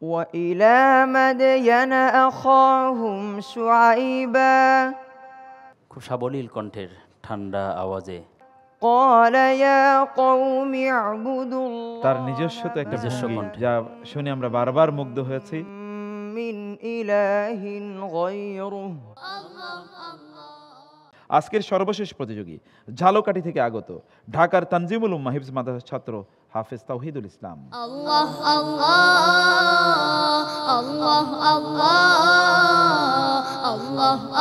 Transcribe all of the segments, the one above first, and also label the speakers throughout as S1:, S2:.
S1: وإلى مدين أخاهم شعيبا
S2: খুব সাবলীল কণ্ঠের ঠান্ডা আওয়াজে তার নিজস্ব তো একটা ভঙ্গি যা শুনে আমরা বারবার মুগ্ধ হয়েছি মিন ইলাহিন গায়রুহু আল্লাহ আজকের সর্বশেষ প্রতিযোগী ঝালকাটি থেকে আগত ঢাকার তানজিমুল উম্মাহ হিফজ মাদ্রাসার ছাত্র হাফেজ তাওহিদুল ইসলাম আল্লাহ আল্লাহ আল্লাহ আল্লাহ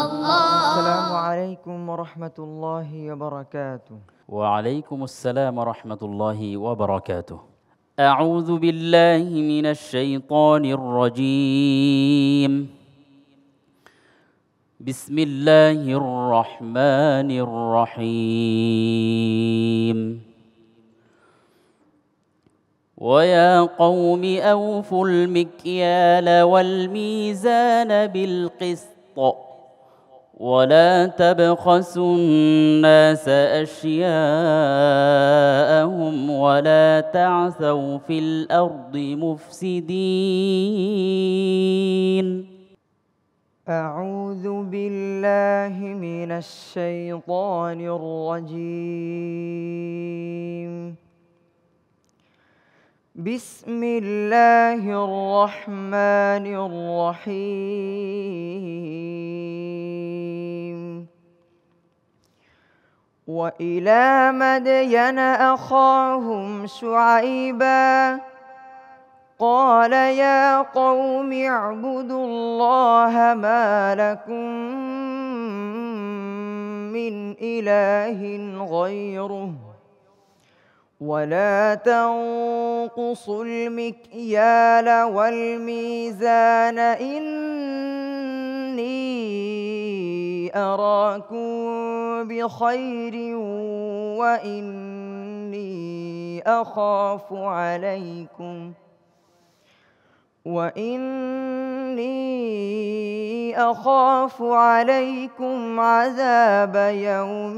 S2: আসসালামু
S1: আলাইকুম ওয়া রাহমাতুল্লাহি ওয়া বারাকাতুহু
S2: ওয়া আলাইকুম আসসালাম ওয়া রাহমাতুল্লাহি ওয়া বারাকাতুহু أعوذ بالله من الشيطان الرجيم بسم
S1: الله الرحمن الرحيم ويا قوم أوفوا المكيال والميزان بالقسط ولا تبخسوا الناس أشياءهم ولا تعثوا في الأرض مفسدين أعوذ بالله من الشيطان الرجيم بسم الله الرحمن الرحيم وإلى مدين أخاهم شعيباً قال يا قوم اعبدوا الله ما لكم من إله غيره ولا تنقصوا المكيال والميزان إني أراكم بخير وإني أخاف عليكم ۖ وإني أخاف عليكم عذاب يوم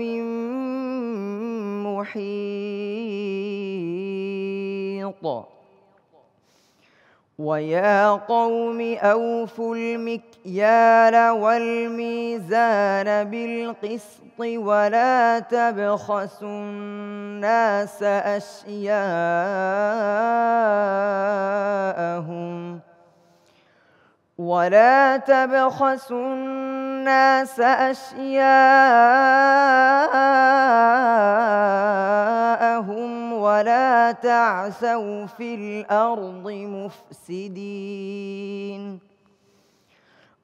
S1: محيط ويا قوم أوفوا المكيال والميزان بالقسط ولا تبخسوا الناس أشياءهم ولا تبخسوا الناس أشياءهم ولا تعثوا في الارض مفسدين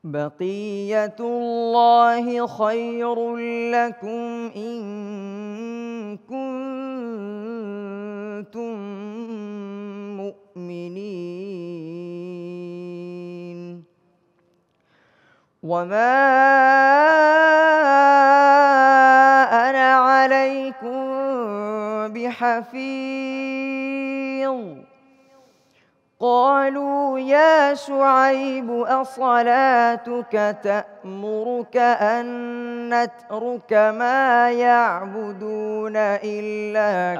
S1: بقيه الله خير لكم ان كنتم مؤمنين وما انا عليكم بحفيظ قالوا يا شعيب أصلاتك تأمرك أن نترك ما يعبدون إلا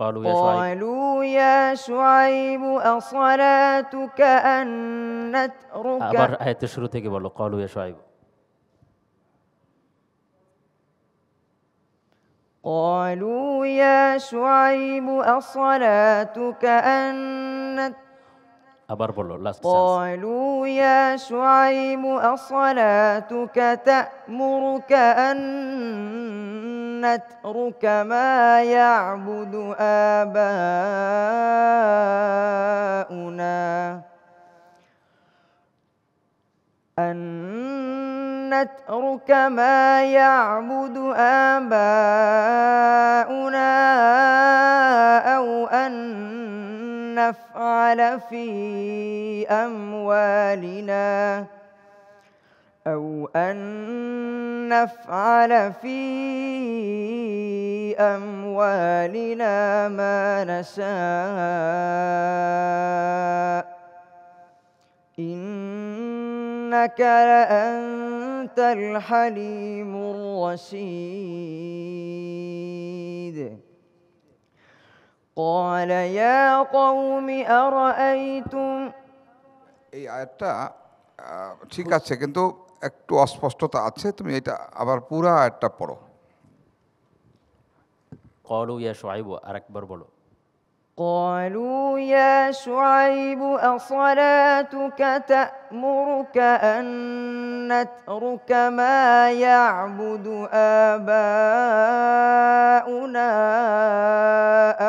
S1: قالوا يا شعيب قالوا يا شعيب أصلاتك أن نترك
S2: آية قالوا يا شعيب
S1: قالوا يا شعيب أصلاتك أن قالوا يا شعيب أصلاتك تأمرك أن نترك ما يعبد آباؤنا أن نترك ما يعبد آباؤنا أو أن نفعل في أموالنا أو أن نفعل في أموالنا ما نشاء إن إنك لأنت الحليم الرشيد قال يا قوم أرأيتم
S2: এই আয়াতটা ঠিক আছে কিন্তু একটু অস্পষ্টতা আছে তুমি এটা আবার পুরা আয়াতটা পড়ো কলু ইয়া শোয়াইব আরেকবার বলো
S1: قالوا يا شعيب أصلاتك تأمرك أن نترك ما يعبد آباؤنا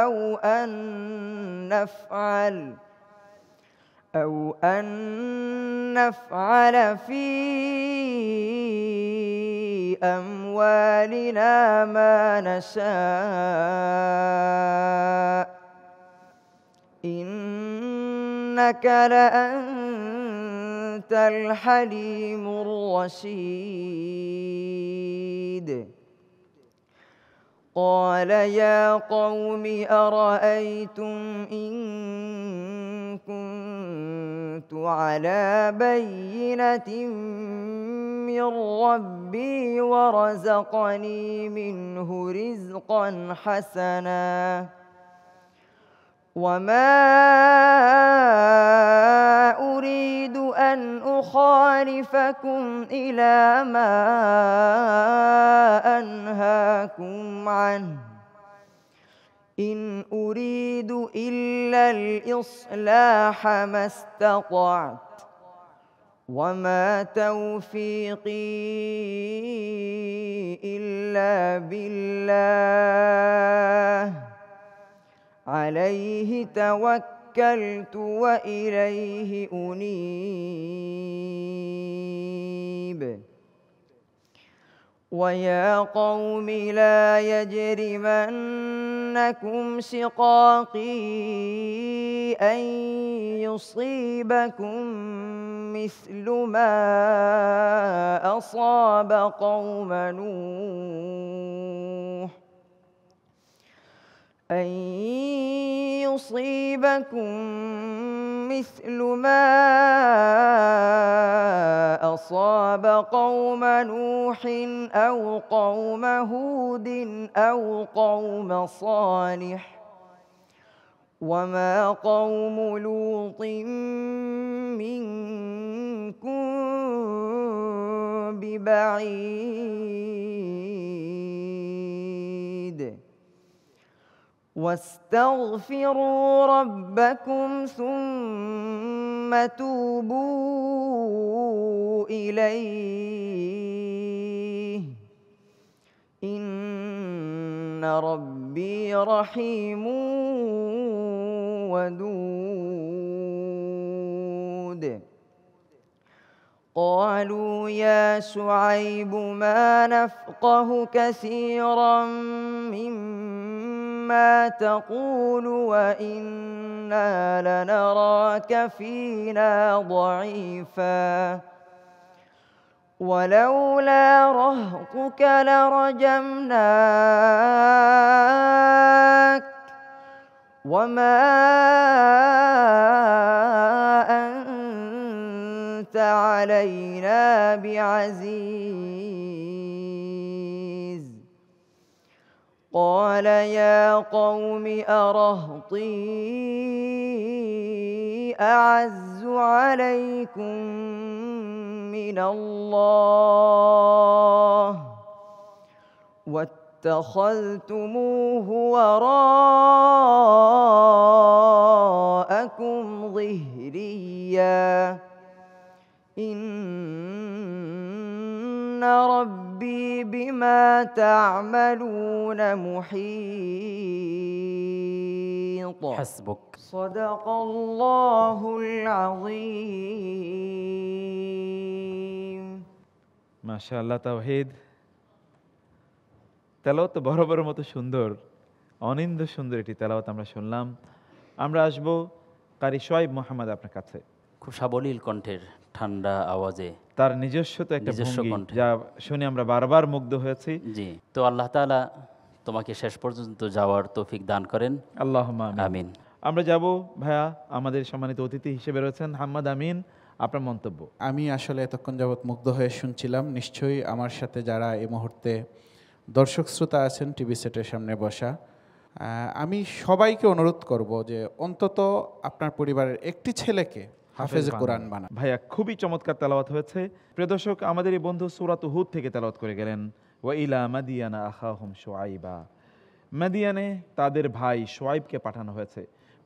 S1: أو أن نفعل أو أن نفعل في أموالنا ما نشاء إنك لأنت الحليم الرشيد قال يا قوم أرأيتم إن كنت على بينة من ربي ورزقني منه رزقا حسناً وما أريد أن أخالفكم إلى ما أنهاكم عنه إن أريد إلا الإصلاح ما استطعت وما توفيقي إلا بالله عليه توكلت واليه انيب ويا قوم لا يجرمنكم شقاقي أن يصيبكم مثل ما أصاب قوم نوح أن يصيبكم مثل ما أصاب قوم نوح أو قوم هود أو قوم صالح وما قوم لوط منكم ببعيد واستغفروا ربكم ثم توبوا اليه ان ربي رحيم ودود قالوا يا شعيب ما نفقه كثيرا مما ما تقول وإنا لنراك فينا ضعيفا ولولا رهقك لرجمناك وما أنت علينا بعزيز قال يا قوم أرهطي أعز عليكم من الله واتخذتموه وراءكم ظهريا ربي بما تعملون محيط حسبك صدق الله العظيم
S2: ما شاء الله توحيد তেলাওয়াত বরাবর মতো সুন্দর অনিন্দ সুন্দর এটি তেলাওয়াত আমরা শুনলাম আমরা আসব কারি সোয়াইব মোহাম্মদ আপনার কাছে খুব সাবলীল কণ্ঠের ঠান্ডা আওয়াজে তার নিজস্ব তো একটা কণ্ঠ যা শুনে আমরা বারবার মুগ্ধ হয়েছি জি তো আল্লাহ তাআলা তোমাকে শেষ পর্যন্ত যাওয়ার তৌফিক দান করেন আল্লাহ আমিন আমরা যাব ভাইয়া আমাদের সম্মানিত অতিথি হিসেবে রয়েছেন হাম্মাদ আমিন আপনার মন্তব্য আমি আসলে এতক্ষণ যাবৎ মুগ্ধ হয়ে শুনছিলাম নিশ্চয়ই আমার সাথে যারা এই মুহূর্তে দর্শক শ্রোতা আছেন টিভি সেটের সামনে বসা আমি সবাইকে অনুরোধ করব যে অন্তত আপনার পরিবারের একটি ছেলেকে হাফেজ কোরআন বানান ভাইয়া খুবই চমৎকার তেলাওয়াত হয়েছে প্রিয় দর্শক আমাদের এই বন্ধু সুরাত হুদ থেকে তেলাওয়াত করে গেলেন ওয়া মাদিয়ানা আহা আহাহুম শোয়াইবা মাদিয়ানে তাদের ভাই শোয়াইবকে পাঠানো হয়েছে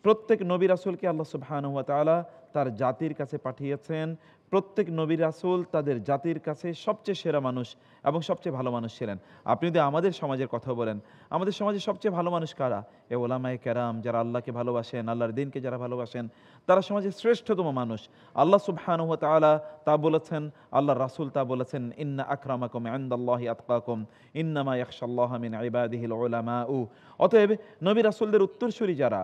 S2: প্রত্যেক নবী রাসুলকে আল্লাহ সুবহান হুয়া তালা তার জাতির কাছে পাঠিয়েছেন প্রত্যেক নবী আসল তাদের জাতির কাছে সবচেয়ে সেরা মানুষ এবং সবচেয়ে ভালো মানুষ ছিলেন আপনি যদি আমাদের সমাজের কথা বলেন আমাদের সমাজে সবচেয়ে ভালো মানুষ কারা এ ওলামায় কেরাম যারা আল্লাহকে ভালোবাসেন আল্লাহর দিনকে যারা ভালোবাসেন তারা সমাজের শ্রেষ্ঠতম মানুষ আল্লাহ সুবহানুহ আলা তা বলেছেন আল্লাহ রাসুল তা বলেছেন ইন্না আকরামাকুম আন্দাল্লাহি আতকাকুম ইন্নামা ইয়াকশাল্লাহ মিন আইবাদিহিল ওলামা উ অতএব নবী রাসুলদের উত্তরসূরি যারা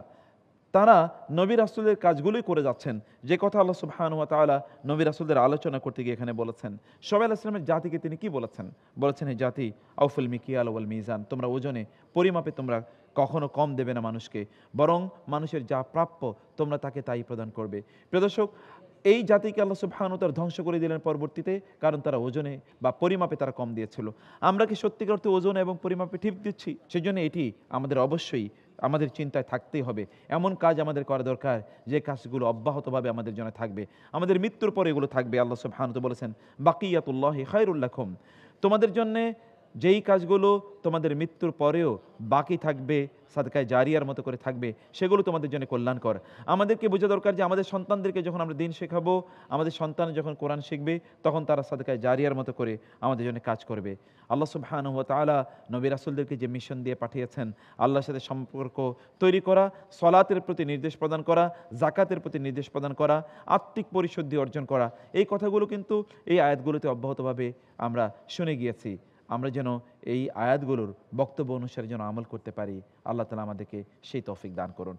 S2: তারা নবী রাসুলের কাজগুলোই করে যাচ্ছেন যে কথা আল্লাহ সুবাহানুয়া তালা নবী রাসুলদের আলোচনা করতে গিয়ে এখানে বলেছেন সবাই ইসলামের জাতিকে তিনি কি বলেছেন বলেছেন এই জাতি আউফুল মিকিয়াল ওয়াল মিজান তোমরা ওজনে পরিমাপে তোমরা কখনো কম দেবে না মানুষকে বরং মানুষের যা প্রাপ্য তোমরা তাকে তাই প্রদান করবে প্রদর্শক এই জাতিকে আল্লাহ সুবহানু তার ধ্বংস করে দিলেন পরবর্তীতে কারণ তারা ওজনে বা পরিমাপে তারা কম দিয়েছিল আমরা কি সত্যিকার অর্থে ওজন এবং পরিমাপে ঠিক দিচ্ছি সেজন্য এটি আমাদের অবশ্যই আমাদের চিন্তায় থাকতেই হবে এমন কাজ আমাদের করা দরকার যে কাজগুলো অব্যাহতভাবে আমাদের জন্য থাকবে আমাদের মৃত্যুর পরে এগুলো থাকবে আল্লাহ সব হানত বলেছেন বাকিয়াতুল্লাহ খৈরুল্লাখম তোমাদের জন্যে যেই কাজগুলো তোমাদের মৃত্যুর পরেও বাকি থাকবে সাদকায় জারিয়ার মতো করে থাকবে সেগুলো তোমাদের জন্য কল্যাণকর আমাদেরকে বোঝা দরকার যে আমাদের সন্তানদেরকে যখন আমরা দিন শেখাবো আমাদের সন্তান যখন কোরআন শিখবে তখন তারা সাদকায় জারিয়ার মতো করে আমাদের জন্য কাজ করবে আল্লাহ সুবাহানুহ তালা নবী রাসুলদেরকে যে মিশন দিয়ে পাঠিয়েছেন আল্লাহর সাথে সম্পর্ক তৈরি করা সলাতের প্রতি নির্দেশ প্রদান করা জাকাতের প্রতি নির্দেশ প্রদান করা আত্মিক পরিশুদ্ধি অর্জন করা এই কথাগুলো কিন্তু এই আয়াতগুলোতে অব্যাহতভাবে আমরা শুনে গিয়েছি আমরা যেন এই আয়াতগুলোর বক্তব্য অনুসারে যেন আমল করতে পারি আল্লাহ তালা আমাদেরকে সেই তৌফিক দান করুন